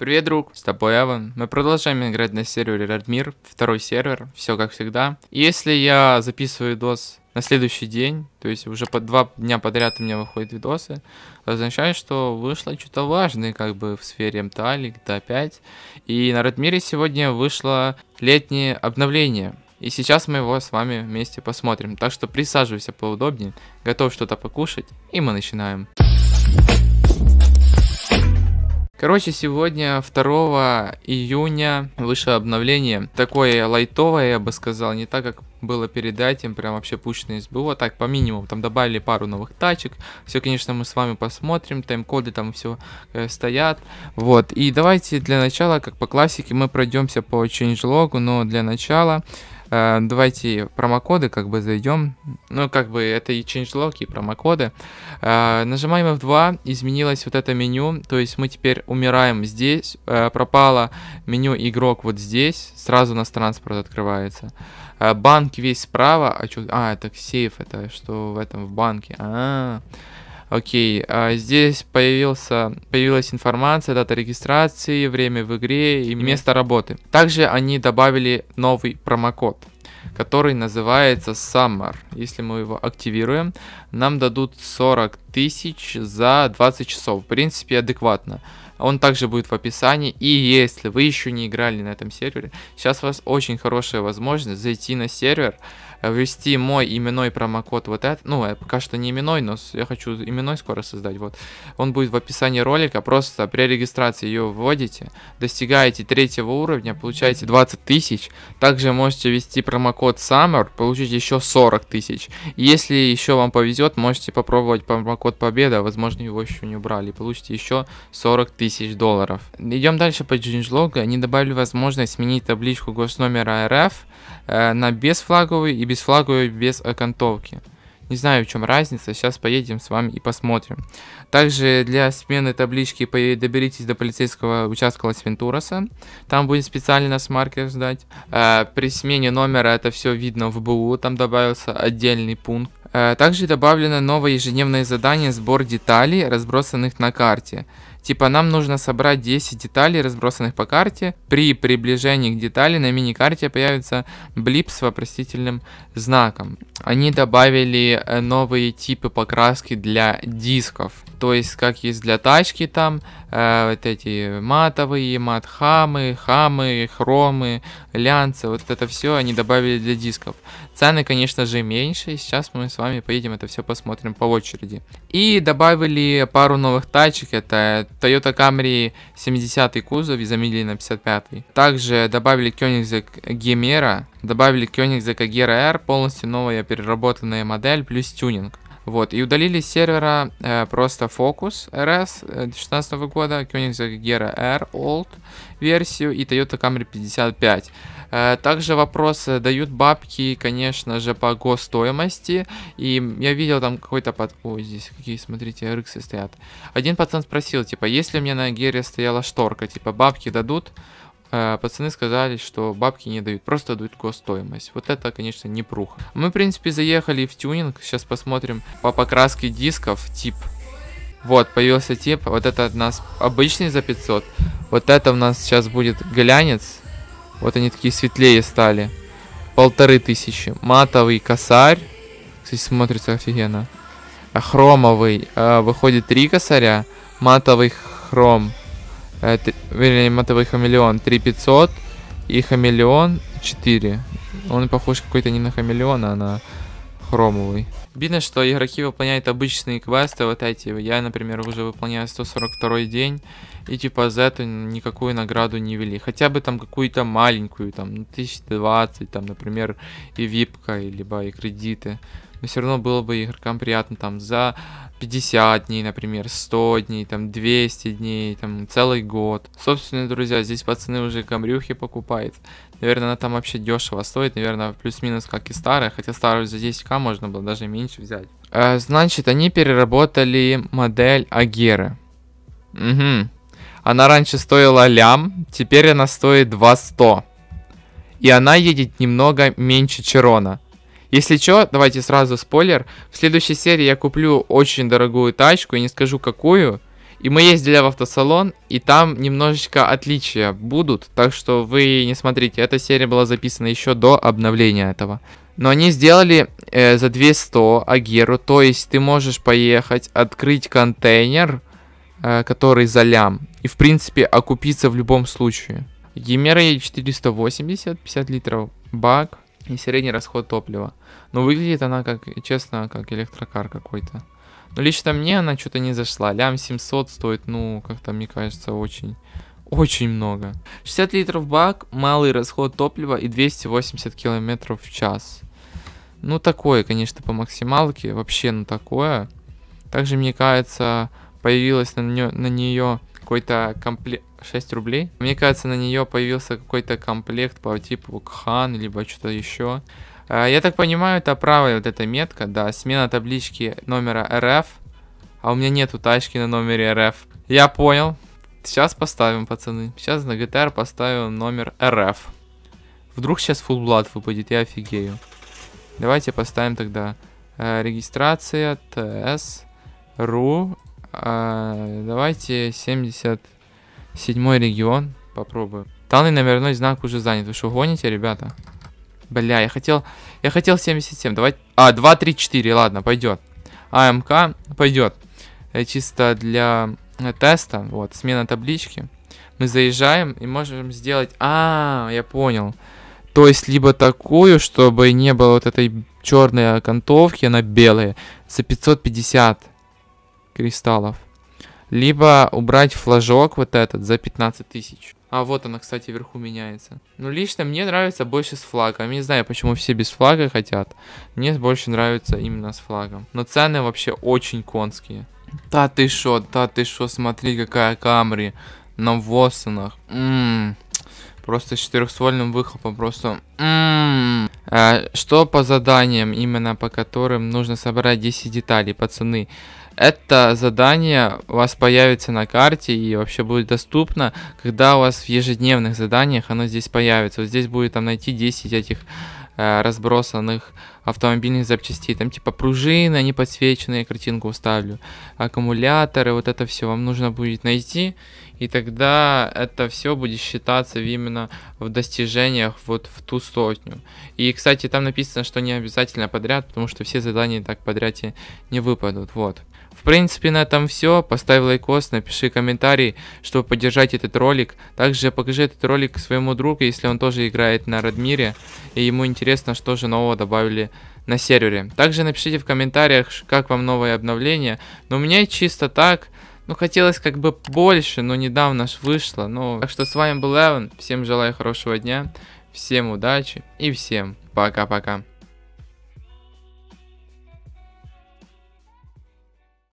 Привет, друг, с тобой Эван. Мы продолжаем играть на сервере Радмир, второй сервер, все как всегда. И если я записываю видос на следующий день, то есть уже по два дня подряд у меня выходят видосы, означает, что вышло что-то важное как бы в сфере МТА или GTA 5. А и на Радмире сегодня вышло летнее обновление. И сейчас мы его с вами вместе посмотрим. Так что присаживайся поудобнее, готов что-то покушать, и мы начинаем. Короче, сегодня 2 июня вышло обновление. Такое лайтовое, я бы сказал, не так, как было перед этим, прям вообще пущено было. Так, по минимуму, там добавили пару новых тачек. Все, конечно, мы с вами посмотрим, тайм-коды там все э, стоят. Вот, и давайте для начала, как по классике, мы пройдемся по чейнджлогу, но для начала... Э, давайте промокоды как бы зайдем. Ну, как бы это и changelog, и промокоды. Э, нажимаем F2, изменилось вот это меню. То есть мы теперь умираем здесь. Э, пропало меню игрок вот здесь. Сразу у нас транспорт открывается. Банк весь справа. А, чё... а это сейф, это что в этом, в банке. А, -а, -а. Окей, а здесь появился, появилась информация, дата регистрации, время в игре и место работы. Также они добавили новый промокод который называется Summer. Если мы его активируем, нам дадут 40 тысяч за 20 часов. В принципе, адекватно. Он также будет в описании. И если вы еще не играли на этом сервере, сейчас у вас очень хорошая возможность зайти на сервер, ввести мой именной промокод вот этот. Ну, пока что не именной, но я хочу именной скоро создать. Вот. Он будет в описании ролика. Просто при регистрации ее вводите, достигаете третьего уровня, получаете 20 тысяч. Также можете ввести промокод Summer, получить еще 40 тысяч. Если еще вам повезет, можете попробовать промокод Победа, возможно его еще не убрали, получите еще 40 тысяч тысяч долларов. Идем дальше по ChangeLog. Они добавили возможность сменить табличку госномера РФ э, на безфлаговую и безфлаговую без окантовки. Не знаю, в чем разница, сейчас поедем с вами и посмотрим. Также для смены таблички доберитесь до полицейского участка Лас-Вентураса. Там будет специально нас маркер ждать. Э, при смене номера это все видно в БУ, там добавился отдельный пункт. Э, также добавлено новое ежедневное задание сбор деталей, разбросанных на карте. Типа нам нужно собрать 10 деталей, разбросанных по карте. При приближении к детали на миникарте появится блип с вопросительным знаком. Они добавили э, новые типы покраски для дисков. То есть, как есть для тачки там, э, вот эти матовые, матхамы, хамы, хромы, лянцы, вот это все они добавили для дисков. Цены, конечно же, меньше, сейчас мы с вами поедем это все посмотрим по очереди. И добавили пару новых тачек, это Toyota Camry 70 кузов и заменили на 55. Также добавили Koenigsegg Gemera, добавили Koenigsegg Agera R, полностью новая переработанная модель, плюс тюнинг. Вот, и удалили с сервера э, просто Focus RS 16 э, года, Koenigsegg Gera R Old версию и Toyota Camry 55. Э, также вопросы дают бабки, конечно же, по госстоимости. И я видел там какой-то под... Ой, здесь какие, смотрите, рыксы стоят. Один пацан спросил, типа, если у меня на гере стояла шторка, типа, бабки дадут? Э, пацаны сказали, что бабки не дают, просто дают госстоимость. Вот это, конечно, не пруха. Мы, в принципе, заехали в тюнинг. Сейчас посмотрим по покраске дисков тип. Вот, появился тип. Вот это у нас обычный за 500. Вот это у нас сейчас будет глянец. Вот они такие светлее стали. Полторы тысячи. Матовый косарь. Кстати, смотрится офигенно. А Хромовый. А, выходит три косаря. Матовый хром. Э, вернее, матовый хамелеон. Три пятьсот И хамелеон четыре. Он похож какой-то не на хамелеона, а на хромовый. Обидно, что игроки выполняют обычные квесты, вот эти. Я, например, уже выполняю 142 день, и типа за это никакую награду не вели. Хотя бы там какую-то маленькую, там, 1020, там, например, и випка, либо и кредиты но все равно было бы игрокам приятно там за 50 дней, например, 100 дней, там 200 дней, там целый год. Собственно, друзья, здесь пацаны уже камрюхи покупают. Наверное, она там вообще дешево стоит, наверное, плюс-минус, как и старая, хотя старую за 10к можно было даже меньше взять. Э, значит, они переработали модель Агеры. Угу. Она раньше стоила лям, теперь она стоит 200. И она едет немного меньше Черона. Если что, давайте сразу спойлер. В следующей серии я куплю очень дорогую тачку, я не скажу какую. И мы ездили в автосалон, и там немножечко отличия будут, так что вы не смотрите, эта серия была записана еще до обновления этого. Но они сделали э, за 200 Агеру, то есть ты можешь поехать, открыть контейнер, э, который за лям, и в принципе окупиться в любом случае. Гимера 480, 50 литров бак, и средний расход топлива. Но выглядит она, как честно, как электрокар какой-то. Но лично мне она что-то не зашла. Лям 700 стоит, ну, как-то, мне кажется, очень... Очень много. 60 литров бак, малый расход топлива и 280 километров в час. Ну, такое, конечно, по максималке. Вообще, ну, такое. Также, мне кажется, появилась на, нее, на нее какой-то комплект 6 рублей. Мне кажется, на нее появился какой-то комплект по типу Кхан, либо что-то еще. А, я так понимаю, это правая вот эта метка, да, смена таблички номера РФ. А у меня нету тачки на номере РФ. Я понял. Сейчас поставим, пацаны. Сейчас на GTR поставим номер РФ. Вдруг сейчас фулблат выпадет, я офигею. Давайте поставим тогда э, регистрация ТС РУ. Э, давайте 70 Седьмой регион. Попробую. талый номерной знак уже занят. Вы что, гоните, ребята? Бля, я хотел... Я хотел 77. Давай... А, 2, 3, 4. Ладно, пойдет. АМК пойдет. Э, чисто для э, теста. Вот, смена таблички. Мы заезжаем и можем сделать... А, я понял. То есть, либо такую, чтобы не было вот этой черной окантовки, она белая, за 550 кристаллов либо убрать флажок вот этот за 15 тысяч. А, вот она, кстати, вверху меняется. Ну, лично мне нравится больше с флагом. Я не знаю, почему все без флага хотят. Мне больше нравится именно с флагом. Но цены вообще очень конские. Та ты шо, та ты шо, смотри, какая Камри на Воссонах. Ммм просто с четырехствольным выхлопом, просто... М-м-м. А что по заданиям, именно по которым нужно собрать 10 деталей, пацаны? Это задание у вас появится на карте и вообще будет доступно, когда у вас в ежедневных заданиях оно здесь появится. Вот здесь будет там найти 10 этих э, разбросанных автомобильных запчастей. Там типа пружины, они подсвеченные, картинку уставлю, аккумуляторы, вот это все вам нужно будет найти. И тогда это все будет считаться именно в достижениях вот в ту сотню. И, кстати, там написано, что не обязательно подряд, потому что все задания так подряд и не выпадут. Вот. В принципе, на этом все. Поставь лайкос, напиши комментарий, чтобы поддержать этот ролик. Также покажи этот ролик своему другу, если он тоже играет на Радмире, и ему интересно, что же нового добавили на сервере. Также напишите в комментариях, как вам новое обновление. Но у меня чисто так, ну хотелось как бы больше, но недавно ж вышло. Ну, так что с вами был Эван, всем желаю хорошего дня, всем удачи и всем пока-пока.